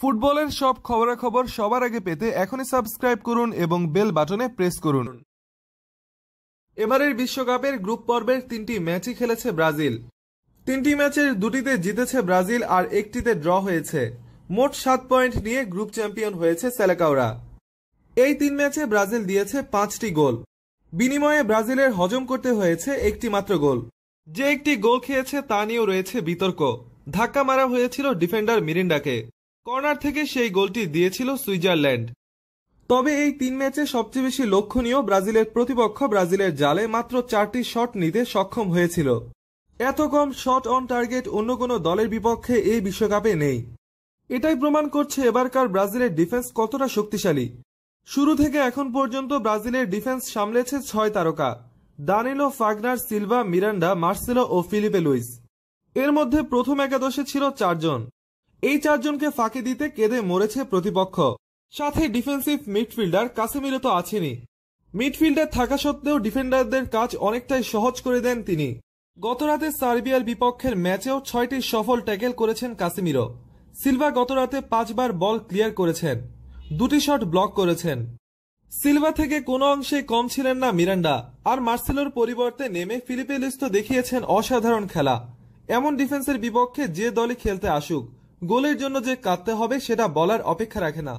ফুটবলের সব খবরাখবর সবার আগে পেতে এখনই সাবস্ক্রাইব করুন এবং বেল বাটনে প্রেস করুন এবারের বিশ্বকাপের গ্রুপ পর্বের তিনটি ম্যাচই খেলেছে ব্রাজিল তিনটি ম্যাচের দুটিতে জিতেছে ব্রাজিল আর একটিতে ড্র হয়েছে মোট সাত পয়েন্ট নিয়ে গ্রুপ চ্যাম্পিয়ন হয়েছে সেলেকাওরা এই তিন ম্যাচে ব্রাজিল দিয়েছে পাঁচটি গোল বিনিময়ে ব্রাজিলের হজম করতে হয়েছে একটি মাত্র গোল যে একটি গোল খেয়েছে তা নিয়েও রয়েছে বিতর্ক ধাক্কা মারা হয়েছিল ডিফেন্ডার মিরিন্ডাকে কর্নার থেকে সেই গোলটি দিয়েছিল সুইজারল্যান্ড তবে এই তিন ম্যাচে সবচেয়ে বেশি লক্ষণীয় ব্রাজিলের প্রতিপক্ষ ব্রাজিলের জালে মাত্র চারটি শট নিতে সক্ষম হয়েছিল এত কম শট অন টার্গেট অন্য কোনো দলের বিপক্ষে এই বিশ্বকাপে নেই এটাই প্রমাণ করছে এবারকার ব্রাজিলের ডিফেন্স কতটা শক্তিশালী শুরু থেকে এখন পর্যন্ত ব্রাজিলের ডিফেন্স সামলেছে ছয় তারকা Danilo Fagner Silva Miranda Marcelo ও ফিলিপে লুইস এর মধ্যে প্রথম একাদশে ছিল চারজন এই চারজনকে ফাঁকি দিতে কেঁদে মরেছে প্রতিপক্ষ সাথে ডিফেন্সিভ মিডফিল্ডার কাসেমিরও তো আছেনি মিডফিল্ডার থাকা সত্ত্বেও ডিফেন্ডারদের কাজ অনেকটাই সহজ করে দেন তিনি গতরাতে সার্বিয়ার বিপক্ষের ম্যাচেও ছয়টি সফল ট্যাকেল করেছেন কাসিমিরো সিলভা গতরাতে পাঁচবার বল ক্লিয়ার করেছেন দুটি শট ব্লক করেছেন সিলভা থেকে কোনো অংশে কম ছিলেন না মিরান্ডা আর মার্সেলোর পরিবর্তে নেমে ফিলিপে দেখিয়েছেন অসাধারণ খেলা এমন ডিফেন্সের বিপক্ষে যে দলই খেলতে আসুক গোলের জন্য যে কাঁদতে হবে সেটা বলার অপেক্ষা রাখে না